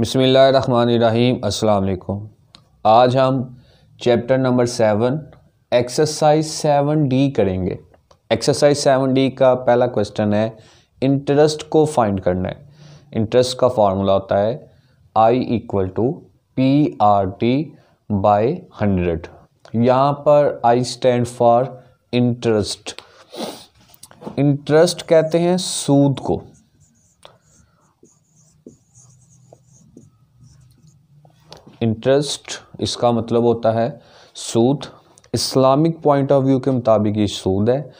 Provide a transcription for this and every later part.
बसमीम अल्लाम आज हम chapter number seven exercise seven D करेंगे एक्सरसाइज सेवन डी का पहला क्वेश्चन है इंटरेस्ट को फाइंड करना है इंटरेस्ट का फार्मूला होता है I equal to P R T by hundred यहाँ पर I stand for interest interest कहते हैं सूद को इंटरेस्ट इसका मतलब होता है सूद इस्लामिक पॉइंट ऑफ व्यू के मुताबिक ये सूद है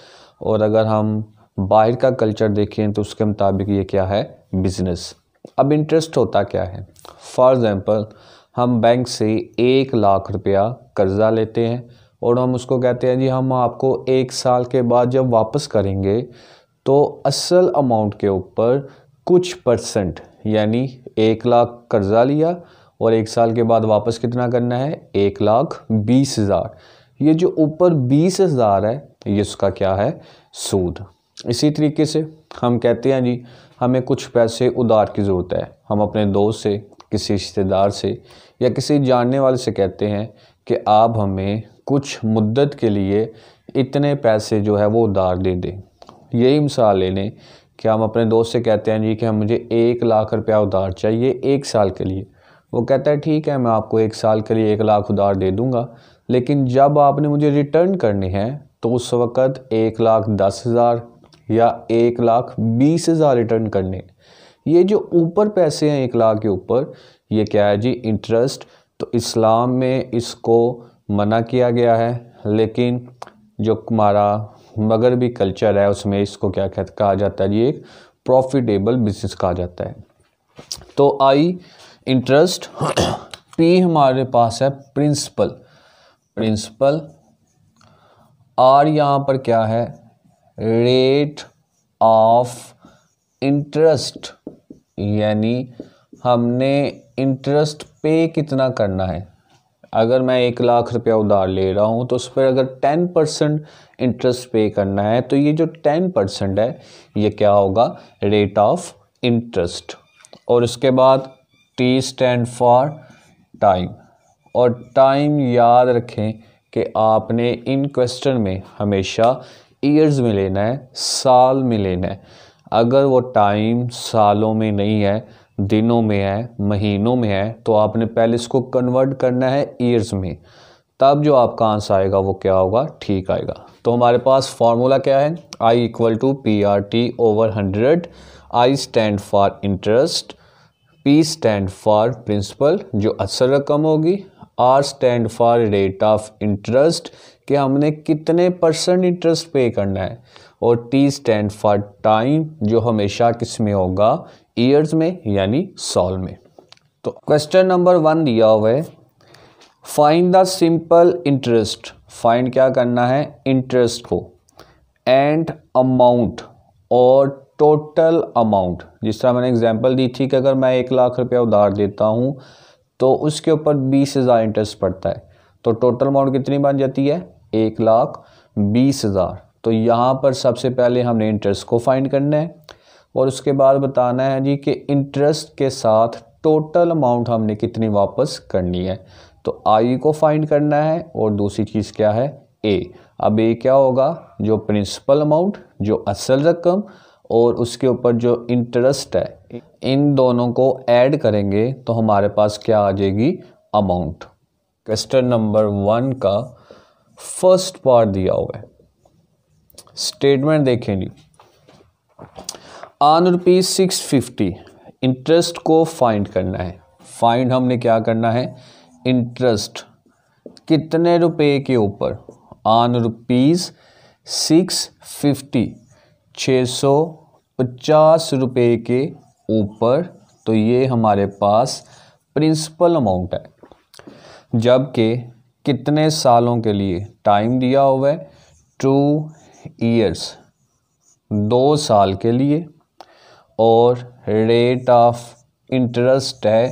और अगर हम बाहर का कल्चर देखें तो उसके मुताबिक ये क्या है बिज़नेस अब इंटरेस्ट होता क्या है फॉर एग्ज़ाम्पल हम बैंक से एक लाख रुपया कर्ज़ा लेते हैं और हम उसको कहते हैं जी हम आपको एक साल के बाद जब वापस करेंगे तो असल अमाउंट के ऊपर कुछ परसेंट यानी एक लाख कर्ज़ा लिया और एक साल के बाद वापस कितना करना है एक लाख बीस हज़ार ये जो ऊपर बीस हज़ार है ये उसका क्या है सूद इसी तरीके से हम कहते हैं जी हमें कुछ पैसे उधार की ज़रूरत है हम अपने दोस्त से किसी रिश्तेदार से या किसी जानने वाले से कहते हैं कि आप हमें कुछ मुद्दत के लिए इतने पैसे जो है वो उधार दे दें यही मिसाल ले लें कि हम अपने दोस्त से कहते हैं जी कि हम मुझे एक लाख रुपया उधार चाहिए एक साल के लिए वो कहता है ठीक है मैं आपको एक साल के लिए एक लाख उधार दे दूँगा लेकिन जब आपने मुझे रिटर्न करने हैं तो उस वक़्त एक लाख दस हज़ार या एक लाख बीस हज़ार रिटर्न करने ये जो ऊपर पैसे हैं एक लाख के ऊपर ये क्या है जी इंटरेस्ट तो इस्लाम में इसको मना किया गया है लेकिन जो हमारा मगरबी कल्चर है उसमें इसको क्या कहते कहा जाता है ये एक प्रॉफिटेबल बिजनेस कहा जाता है तो आई इंटरेस्ट पी हमारे पास है प्रिंसिपल प्रिंसिपल आर यहाँ पर क्या है रेट ऑफ इंटरेस्ट यानी हमने इंटरेस्ट पे कितना करना है अगर मैं एक लाख रुपया उधार ले रहा हूँ तो उस पर अगर टेन परसेंट इंटरेस्ट पे करना है तो ये जो टेन परसेंट है ये क्या होगा रेट ऑफ इंटरेस्ट और उसके बाद टी स्टैंड फॉर टाइम और टाइम याद रखें कि आपने इन क्वेश्चन में हमेशा ईयर्स में लेना है साल में लेना है अगर वो टाइम सालों में नहीं है दिनों में है महीनों में है तो आपने पहले इसको कन्वर्ट करना है ईयर्स में तब जो आपका आंसर आएगा वो क्या होगा ठीक आएगा तो हमारे पास फॉर्मूला क्या है I equal to P R T over hundred I stand for interest P stand for principal जो असल रकम होगी R stand for rate of interest कि हमने कितने परसेंट इंटरेस्ट पे करना है और टी स्टैंड फॉर टाइम जो हमेशा किस में होगा ईयर्स में यानी सॉल में तो क्वेश्चन नंबर वन दिया हुआ है find the simple interest find क्या करना है इंटरेस्ट को एंड अमाउंट और टोटल अमाउंट जिस तरह मैंने एग्जांपल दी थी कि अगर मैं एक लाख रुपया उधार देता हूँ तो उसके ऊपर बीस हज़ार इंटरेस्ट पड़ता है तो टोटल अमाउंट कितनी बन जाती है एक लाख बीस हज़ार तो यहाँ पर सबसे पहले हमने इंटरेस्ट को फाइंड करना है और उसके बाद बताना है जी कि इंटरेस्ट के साथ टोटल अमाउंट हमने कितनी वापस करनी है तो आई को फाइंड करना है और दूसरी चीज़ क्या है ए अब ए क्या होगा जो प्रिंसिपल अमाउंट जो असल रकम और उसके ऊपर जो इंटरेस्ट है इन दोनों को ऐड करेंगे तो हमारे पास क्या आ जाएगी अमाउंट क्वेश्चन नंबर वन का फर्स्ट पार्ट दिया हुआ है स्टेटमेंट देखें जी on rupees six fifty interest को फाइंड करना है फाइंड हमने क्या करना है इंटरेस्ट कितने रुपए के ऊपर आन रुपीज़ सिक्स फिफ्टी छः सौ पचास रुपये के ऊपर तो ये हमारे पास प्रिंसिपल अमाउंट है जबकि कितने सालों के लिए टाइम दिया हुआ है टू ईयर्स दो साल के लिए और रेट ऑफ इंटरेस्ट है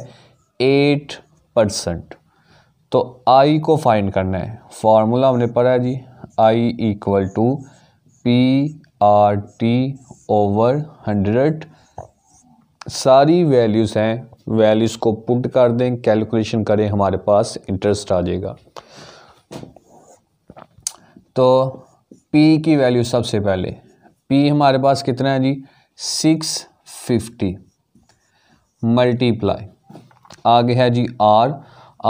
एट परसेंट तो आई को फाइंड करना है फार्मूला हमने पढ़ा है जी I equal to P R T over hundred सारी वैल्यूज़ हैं वैल्यूज़ को पुट कर दें कैलकुलेशन करें हमारे पास इंटरेस्ट आ जाएगा तो पी की वैल्यू सबसे पहले पी हमारे पास कितना है जी सिक्स फिफ्टी मल्टीप्लाई आगे है जी आर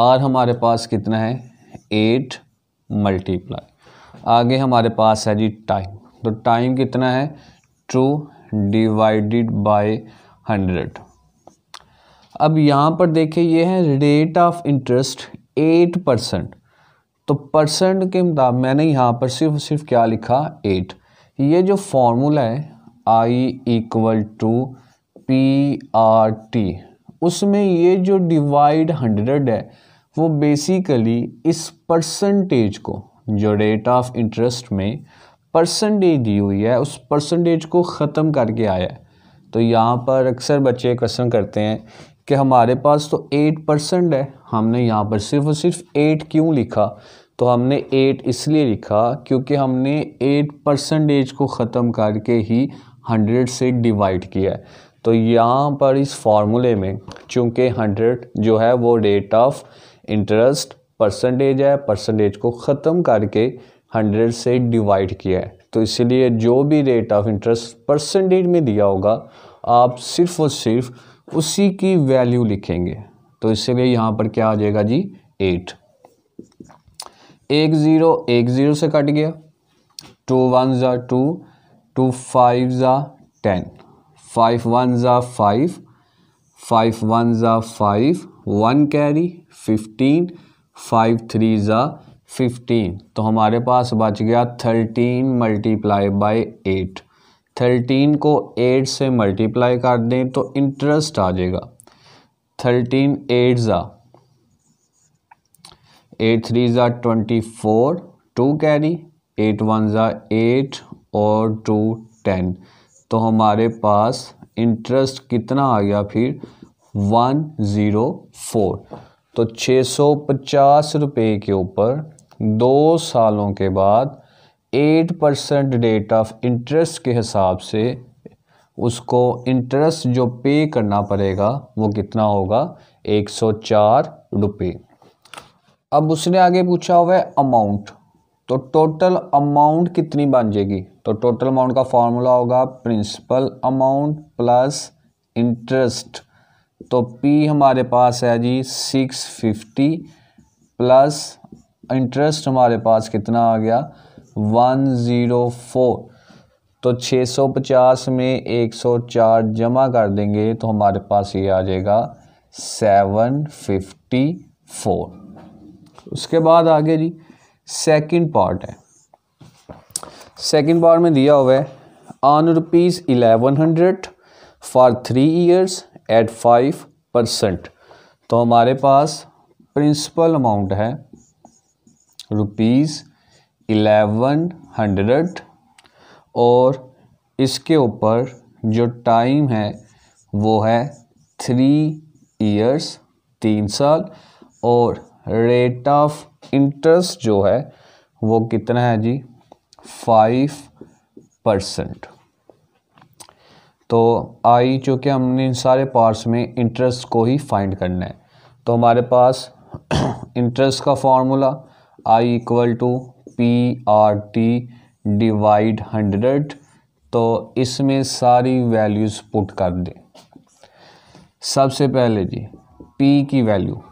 आर हमारे पास कितना है एट मल्टीप्लाई आगे हमारे पास है जी टाइम तो टाइम कितना है टू डिवाइडेड बाय हंड्रेड अब यहाँ पर देखिए ये है rate of interest eight percent तो परसेंट के मुताबिक मैंने यहाँ पर सिर्फ सिर्फ क्या लिखा एट ये जो फॉर्मूला है I equal to P R T उसमें ये जो डिवाइड हंड्रेड है वो बेसिकली इस परसेंटेज को जो रेट ऑफ इंटरेस्ट में परसेंटेज दी हुई है उस परसेंटेज को ख़त्म करके आया है तो यहाँ पर अक्सर बच्चे क्वेश्चन करते हैं कि हमारे पास तो एट परसेंट है हमने यहाँ पर सिर्फ और सिर्फ एट क्यों लिखा तो हमने एट इसलिए लिखा क्योंकि हमने एट परसेंटेज को ख़त्म करके ही हंड्रेड से डिवाइड किया है तो यहाँ पर इस फार्मूले में चूँकि हंड्रेड जो है वो रेट ऑफ इंटरेस्ट परसेंटेज है परसेंटेज को ख़त्म करके हंड्रेड से डिवाइड किया है तो इसलिए जो भी रेट ऑफ इंटरेस्ट परसेंटेज में दिया होगा आप सिर्फ़ और सिर्फ उसी की वैल्यू लिखेंगे तो इसलिए यहाँ पर क्या आ जाएगा जी एट एक ज़ीरो एक ज़ीरो से कट गया टू वन ज़ा टू टू फाइव ज़ा टेन फाइव वन ज़ा फाइव फाइव वन ज़ा five one carry fifteen five three ज़ा फिफ्टीन तो हमारे पास बच गया thirteen multiply by eight thirteen को एट से मल्टीप्लाई कर दें तो इंटरेस्ट आ जाएगा थर्टीन एट ज़ा एट थ्री ज़ा twenty four two carry eight one ज़ा एट और टू टेन तो हमारे पास इंटरेस्ट कितना आ गया फिर वन ज़ीरो फोर तो छः सौ पचास रुपये के ऊपर दो सालों के बाद eight percent rate of interest के हिसाब से उसको इंटरेस्ट जो पे करना पड़ेगा वो कितना होगा एक सौ चार रुपये अब उसने आगे पूछा हुआ है अमाउंट तो टोटल अमाउंट कितनी बन जाएगी तो टोटल अमाउंट का फॉर्मूला होगा प्रिंसिपल अमाउंट प्लस इंटरेस्ट तो पी हमारे पास है जी सिक्स फिफ्टी प्लस इंटरेस्ट हमारे पास कितना आ गया वन ज़ीरो फोर तो छः सौ पचास में एक सौ चार जमा कर देंगे तो हमारे पास ये आ जाएगा सेवन फिफ्टी फोर उसके बाद आगे जी सेकंड पार्ट है सेकंड पार्ट में दिया हुआ है on rupees eleven hundred for three years at five percent तो हमारे पास प्रिंसिपल अमाउंट है रुपीज़ इलेवन हंड्रेड और इसके ऊपर जो टाइम है वो है थ्री ईयर्स तीन साल और रेट ऑफ इंटरेस्ट जो है वो कितना है जी फाइव परसेंट तो आई चूँकि हमने इन सारे पार्ट्स में इंटरेस्ट को ही फाइंड करना है तो हमारे पास इंटरेस्ट का formula I equal to P R T divide hundred तो इसमें सारी वैल्यूज़ पुट कर दें सबसे पहले जी पी की वैल्यू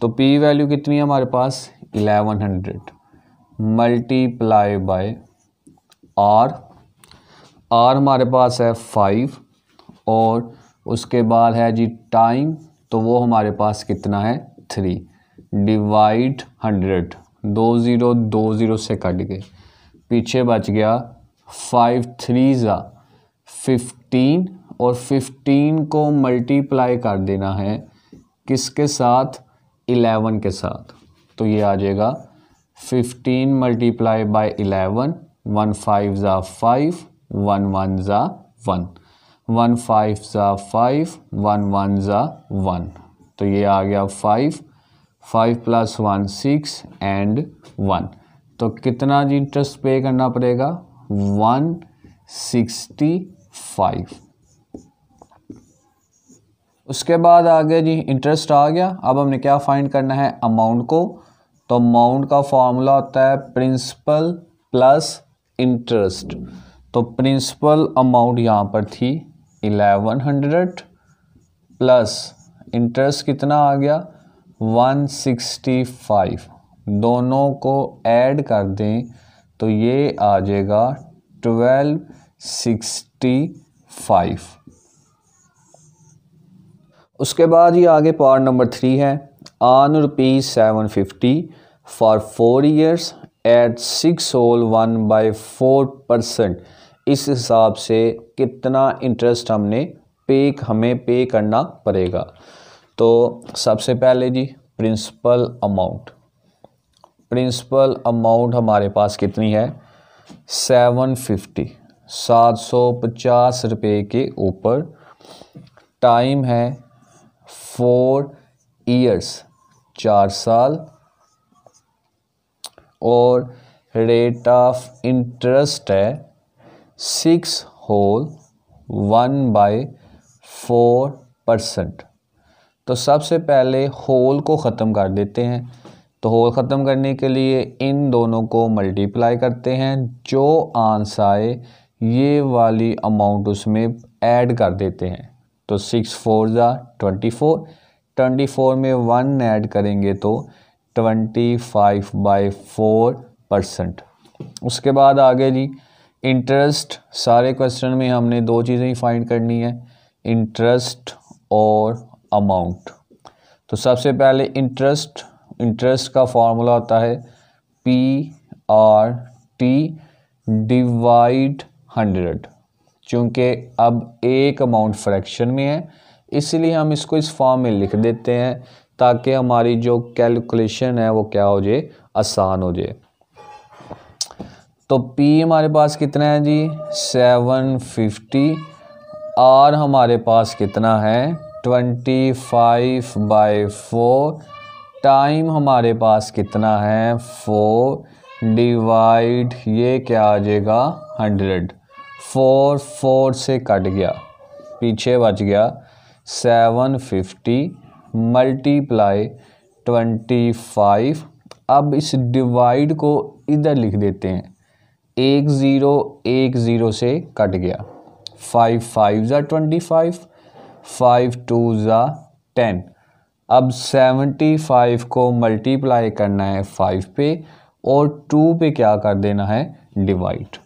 तो पी वैल्यू कितनी है हमारे पास eleven hundred multiply by R R हमारे पास है फाइव और उसके बाद है जी टाइम तो वो हमारे पास कितना है थ्री डिवाइड हंड्रेड दो ज़ीरो दो ज़ीरो से कट गए पीछे बच गया फाइव थ्री ज़ा फिफ्टीन और फिफ्टीन को मल्टीप्लाई कर देना है किसके साथ इलेवन के साथ तो ये आ जाएगा fifteen multiply by eleven one five ज़ा फाइव वन वन ज़ा वन वन फाइव ज़ा फाइव वन वन ज़ा वन तो ये आ गया five five plus one six and one तो कितना जी इंटरेस्ट पे करना पड़ेगा वन सिक्सटी फाइव उसके बाद आ गया जी इंटरेस्ट आ गया अब हमने क्या फाइंड करना है अमाउंट को तो अमाउंट का फॉर्मूला होता है प्रिंसिपल प्लस इंटरेस्ट तो प्रिंसिपल अमाउंट यहाँ पर थी इलेवन हंड्रेड प्लस इंटरेस्ट कितना आ गया वन सिक्सटी फाइव दोनों को ऐड कर दें तो ये आ जाएगा ट्वेल्व सिक्सटी फाइव उसके बाद ये आगे पार्ट नंबर थ्री है rupee rupees 750 for 4 years at 6 whole 1 by 4 percent इस हिसाब से कितना इंटरेस्ट हमने पे हमें पे करना पड़ेगा तो सबसे पहले जी प्रिंसिपल अमाउंट प्रिंसिपल अमाउंट हमारे पास कितनी है सेवन फिफ्टी सात सौ पचास रुपये के ऊपर टाइम है फोर ईयर्स चार साल और रेट ऑफ इंटरेस्ट है six whole one by four percent तो सबसे पहले होल को ख़त्म कर देते हैं तो होल ख़त्म करने के लिए इन दोनों को मल्टीप्लाई करते हैं जो आंस आए ये वाली अमाउंट उसमें ऐड कर देते हैं तो सिक्स फोर ज़ा ट्वेंटी फोर ट्वेंटी फोर में वन ऐड करेंगे तो twenty five by four percent उसके बाद आगे जी इंटरेस्ट सारे क्वेश्चन में हमने दो चीज़ें ही फाइंड करनी है इंटरेस्ट और अमाउंट तो सबसे पहले इंटरेस्ट इंटरेस्ट का फॉर्मूला होता है P R T divide hundred चूँकि अब एक अमाउंट फ्रैक्शन में है इसलिए हम इसको इस फॉर्म में लिख देते हैं ताकि हमारी जो कैलकुलेशन है वो क्या हो जाए आसान हो जाए तो P हमारे पास कितना है जी 750 आर हमारे पास कितना है 25 फाइव बाई फोर टाइम हमारे पास कितना है फोर डिवाइड ये क्या आ जाएगा हंड्रेड फोर फोर से कट गया पीछे बच गया seven fifty multiply twenty five अब इस डिवाइड को इधर लिख देते हैं एक ज़ीरो एक ज़ीरो से कट गया फाइव फाइव ज़ा ट्वेंटी फाइव फाइव टू ज़ा टेन अब सेवेंटी फाइव को मल्टीप्लाई करना है फाइव पे और टू पे क्या कर देना है डिवाइड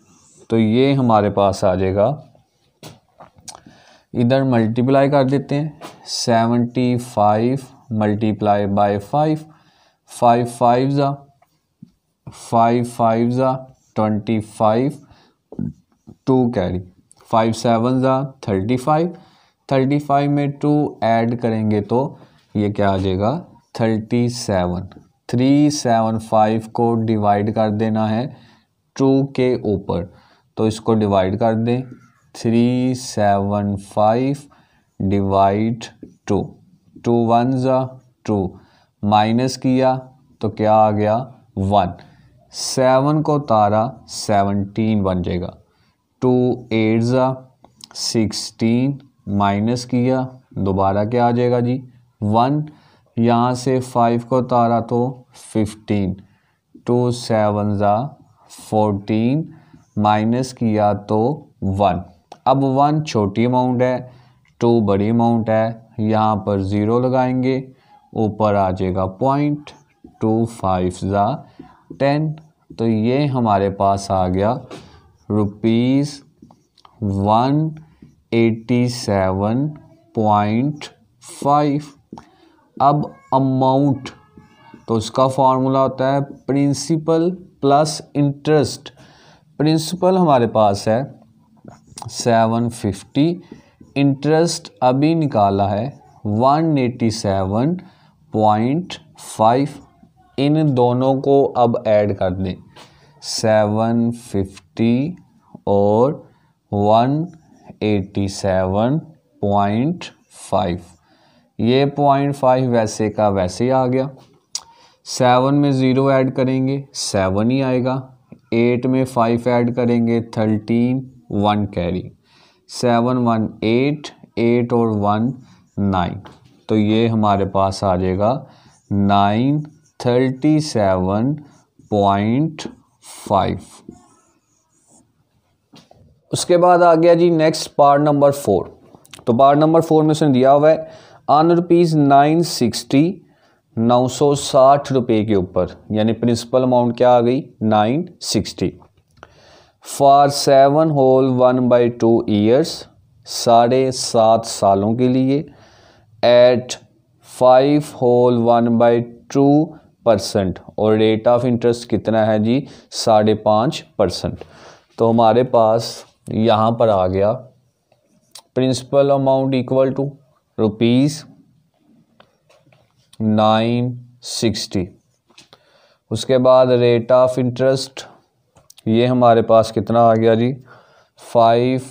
तो ये हमारे पास आ जाएगा इधर मल्टीप्लाई कर देते हैं seventy five multiply by five five five ज़ा फाइव फाइव ज़ा twenty five two carry five seven ज़ा थर्टी फाइव थर्टी फाइव में टू ऐड करेंगे तो ये क्या आ जाएगा thirty seven three seven five को डिवाइड कर देना है टू के ऊपर तो इसको डिवाइड कर दें three seven five divide two two one ज़ा टू माइनस किया तो क्या आ गया वन सेवन को तारा सेवनटीन बन जाएगा टू एट ज़ा सिक्सटीन माइनस किया दोबारा क्या आ जाएगा जी वन यहाँ से फाइव को तारा तो फिफ्टीन टू सेवन ज़ा फोर्टीन माइनस किया तो वन अब वन छोटी अमाउंट है टू बड़ी अमाउंट है यहाँ पर ज़ीरो लगाएंगे ऊपर आ जाएगा पॉइंट टू फाइव ज़ा टेन तो ये हमारे पास आ गया rupees one eighty seven point five अब अमाउंट तो उसका फार्मूला होता है प्रिंसिपल प्लस इंटरेस्ट प्रिंसिपल हमारे पास है सेवन फिफ्टी इंटरेस्ट अभी निकाला है one eighty seven point five इन दोनों को अब ऐड कर दें सेवन फिफ्टी और one eighty seven point five ये पॉइंट फाइव वैसे का वैसे ही आ गया सेवन में ज़ीरो ऐड करेंगे सेवन ही आएगा एट में फाइव ऐड करेंगे thirteen one carry seven one eight eight और वन नाइन तो ये हमारे पास आ जाएगा nine thirty seven point five उसके बाद आ गया जी नेक्स्ट पार्ट नंबर फोर तो पार्ट नंबर फोर में उसने दिया हुआ है अन रुपीज़ नाइन सिक्सटी नौ सौ साठ रुपये के ऊपर यानी प्रिंसिपल अमाउंट क्या आ गई nine sixty for seven whole one by two years साढ़े सात सालों के लिए at five whole one by two percent और रेट ऑफ इंटरेस्ट कितना है जी साढ़े पाँच परसेंट तो हमारे पास यहाँ पर आ गया principal amount equal to rupees nine sixty उसके बाद रेट ऑफ इंटरेस्ट ये हमारे पास कितना आ गया जी five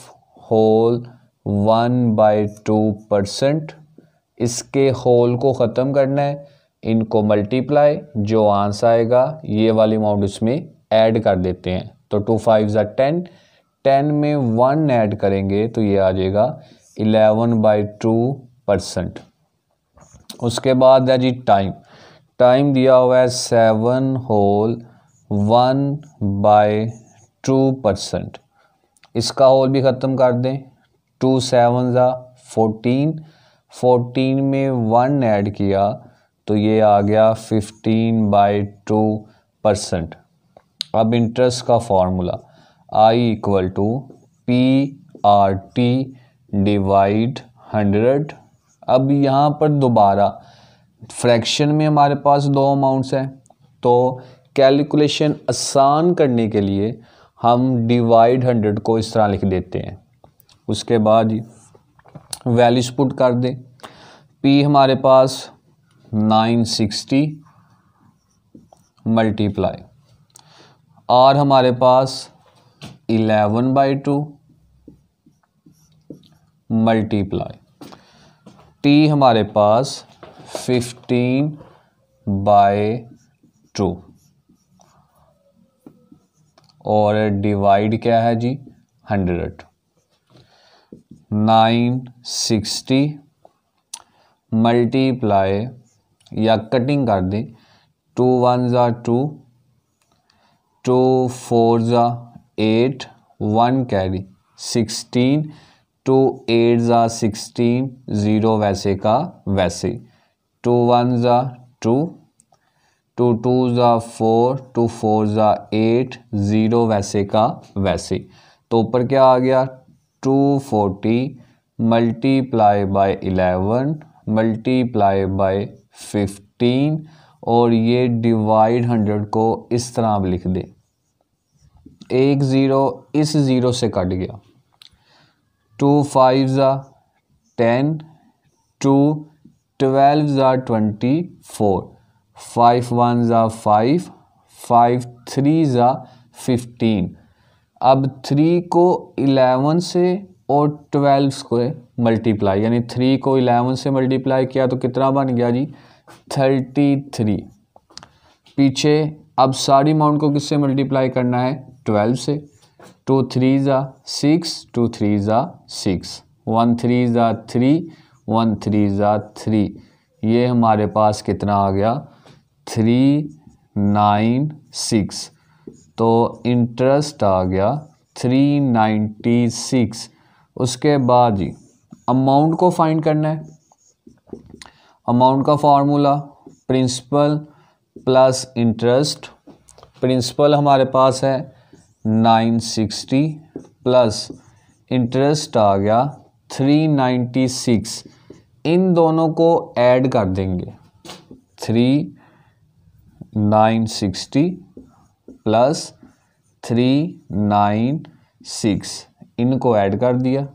whole one by two percent इसके होल को ख़त्म करना है इनको मल्टीप्लाई जो आंसर आएगा ये वाली अमाउंट इसमें ऐड कर देते हैं तो टू फाइव ज़ा टेन टेन में वन ऐड करेंगे तो ये आ जाएगा इलेवन बाई टू परसेंट उसके बाद है जी टाइम टाइम दिया हुआ है seven whole one by two percent इसका होल भी ख़त्म कर दें टू सेवन ज़ा फोटीन फोटीन में वन ऐड किया तो ये आ गया फिफ्टीन बाई टू परसेंट अब इंटरेस्ट का formula I equal to P R T divide hundred अब यहाँ पर दोबारा फ्रैक्शन में हमारे पास दो अमाउंट्स हैं तो कैलकुलेशन आसान करने के लिए हम डिवाइड हंड्रेड को इस तरह लिख देते हैं उसके बाद वैल्यूज पुट कर दें पी हमारे पास नाइन सिक्सटी मल्टीप्लाई आर हमारे पास eleven by two multiply T हमारे पास फिफ्टीन बाय टू और डिवाइड क्या है जी हंड्रेड नाइन सिक्सटी मल्टीप्लाई या कटिंग कर दें टू वन ज़ा टू टू फोर ज़ा eight one carry sixteen two eight ज़ा सिक्सटीन ज़ीरो वैसे का वैसे टू वन ज़ा टू टू टू ज़ा फोर टू फोर ज़ा एट ज़ीरो वैसे का वैसे तो ऊपर क्या आ गया two forty multiply by eleven multiply by fifteen और ये डिवाइड हंड्रेड को इस तरह आप लिख दें एक ज़ीरो इस ज़ीरो से कट गया टू फाइव ज़ा टेन टू ट्वेल्व ज़ा ट्वेंटी फोर फाइव वन ज़ा फाइव फाइव थ्री ज़ा फिफ्टीन अब थ्री को इलेवन से और ट्वेल्व को मल्टीप्लाई यानी थ्री को इलेवन से मल्टीप्लाई किया तो कितना बन गया जी थर्टी थ्री पीछे अब सारी अमाउंट को किससे मल्टीप्लाई करना है ट्वेल्व से टू थ्री ज़ा सिक्स टू थ्री ज़ा सिक्स वन थ्री ज़ा थ्री वन थ्री ज़ा थ्री ये हमारे पास कितना आ गया थ्री नाइन सिक्स तो इंटरेस्ट आ गया थ्री नाइन्टी सिक्स उसके बाद जी अमाउंट को फाइंड करना है अमाउंट का formula principal plus interest principal हमारे पास है नाइन सिक्सटी प्लस इंटरेस्ट आ गया थ्री नाइन्टी सिक्स इन दोनों को ऐड कर देंगे three nine sixty plus three nine six इनको ऐड कर दिया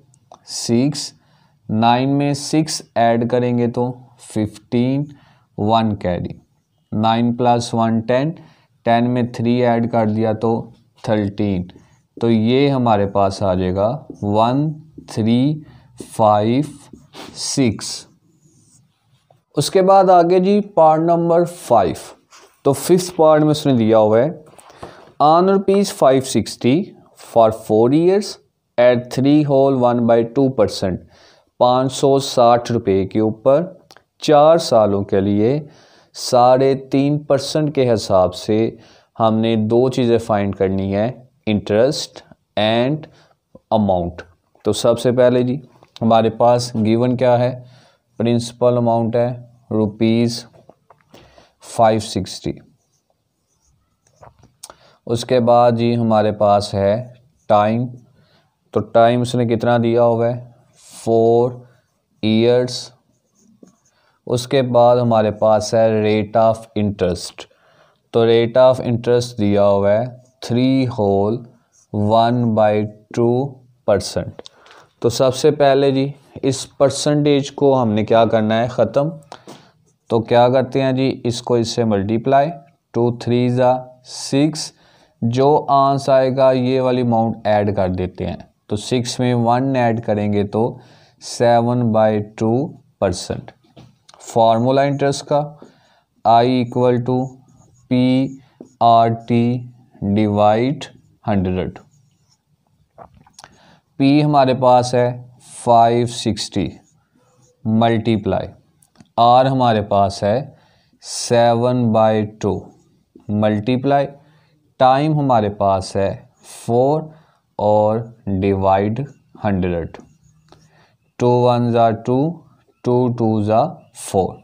सिक्स नाइन में सिक्स ऐड करेंगे तो fifteen one carry nine plus one ten ten में थ्री ऐड कर दिया तो थर्टीन तो ये हमारे पास आ जाएगा वन थ्री फाइव सिक्स उसके बाद आगे जी पार्ट नंबर फाइव तो फिफ्थ पार्ट में उसने दिया हुआ है on rupees five sixty for four years at three whole one by two percent पाँच सौ साठ रुपये के ऊपर चार सालों के लिए साढ़े तीन परसेंट के हिसाब से हमने दो चीज़ें फाइंड करनी है इंटरेस्ट एंड अमाउंट तो सबसे पहले जी हमारे पास गिवन क्या है प्रिंसिपल अमाउंट है रुपीज़ 560 उसके बाद जी हमारे पास है टाइम तो टाइम उसने कितना दिया हुआ है फोर ईयर्स उसके बाद हमारे पास है रेट ऑफ इंटरेस्ट तो रेट ऑफ इंटरेस्ट दिया हुआ है three whole one by two percent तो सबसे पहले जी इस परसेंटेज को हमने क्या करना है ख़त्म तो क्या करते हैं जी इसको इससे मल्टीप्लाई टू थ्री ज़ा सिक्स जो आंस आएगा ये वाली अमाउंट ऐड कर देते हैं तो सिक्स में वन ऐड करेंगे तो seven by two percent formula interest का I equal to P R T divide hundred P हमारे पास है फाइव सिक्सटी मल्टीप्लाई आर हमारे पास है seven by two multiply time हमारे पास है फोर और डिवाइड हंड्रेड टू वन ज़ा टू टू टू ज़ा फोर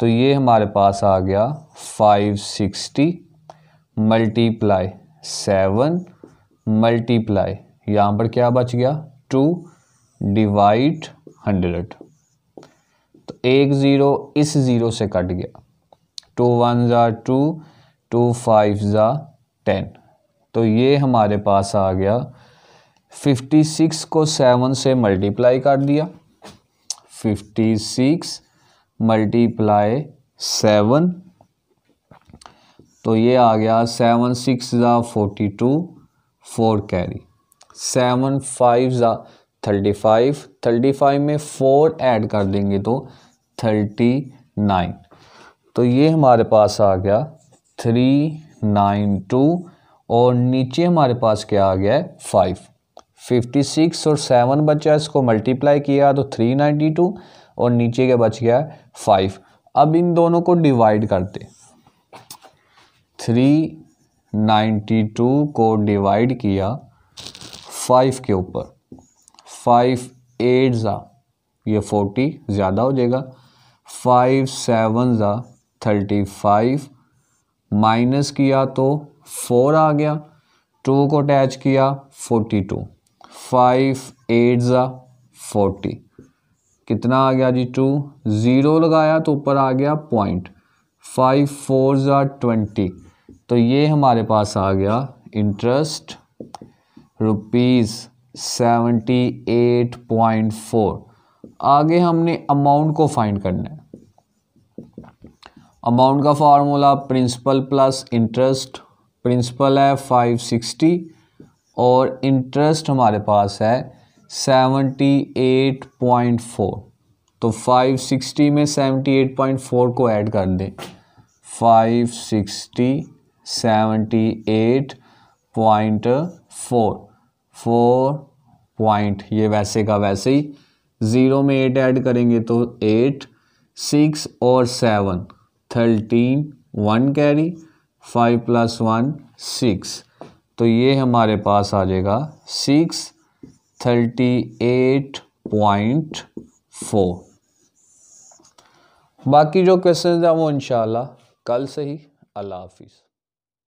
तो ये हमारे पास आ गया five sixty multiply seven multiply यहाँ पर क्या बच गया टू डिवाइड हंड्रेड एक ज़ीरो इस ज़ीरो से कट गया टू वन ज़ा टू टू फाइव ज़ा टेन तो ये हमारे पास आ गया फिफ्टी सिक्स को सेवन से मल्टीप्लाई कर दिया फिफ्टी सिक्स मल्टीप्लाई सेवन तो ये आ गया सेवन सिक्स ज़ा forty two four carry seven five ज़ा थर्टी फाइव थर्टी फाइव में फ़ोर ऐड कर देंगे तो थर्टी नाइन तो ये हमारे पास आ गया थ्री नाइन टू और नीचे हमारे पास क्या आ गया है फाइव फिफ्टी सिक्स और सेवन बचा इसको मल्टीप्लाई किया तो थ्री नाइन्टी टू और नीचे क्या बच गया है फाइव अब इन दोनों को डिवाइड करते थ्री नाइन्टी टू को डिवाइड किया फाइव के ऊपर फाइव एट ज़ा ये फोर्टी ज़्यादा हो जाएगा फाइव सेवन ज़ा थर्टी फाइव माइनस किया तो फोर आ गया टू को अटैच किया फोर्टी टू फाइव एट ज़ा फोर्टी कितना आ गया जी टू ज़ीरो लगाया तो ऊपर आ गया पॉइंट फाइव फोर ज़ा ट्वेंटी तो ये हमारे पास आ गया interest rupees seventy eight point four आगे हमने अमाउंट को फाइंड करना है अमाउंट का formula principal plus interest principal है फाइव सिक्सटी और इंटरेस्ट हमारे पास है 78.4 एट पॉइंट फोर तो फाइव सिक्सटी में सेवेंटी एट पॉइंट फोर को ऐड कर दें five sixty seventy eight point four four point ये वैसे का वैसे ही ज़ीरो में एट ऐड करेंगे तो एट सिक्स और seven thirteen one carry five plus one six तो ये हमारे पास आ जाएगा six thirty eight point four बाकी जो क्वेश्चन हैं वो इन कल से ही अल्लाह हाफिज़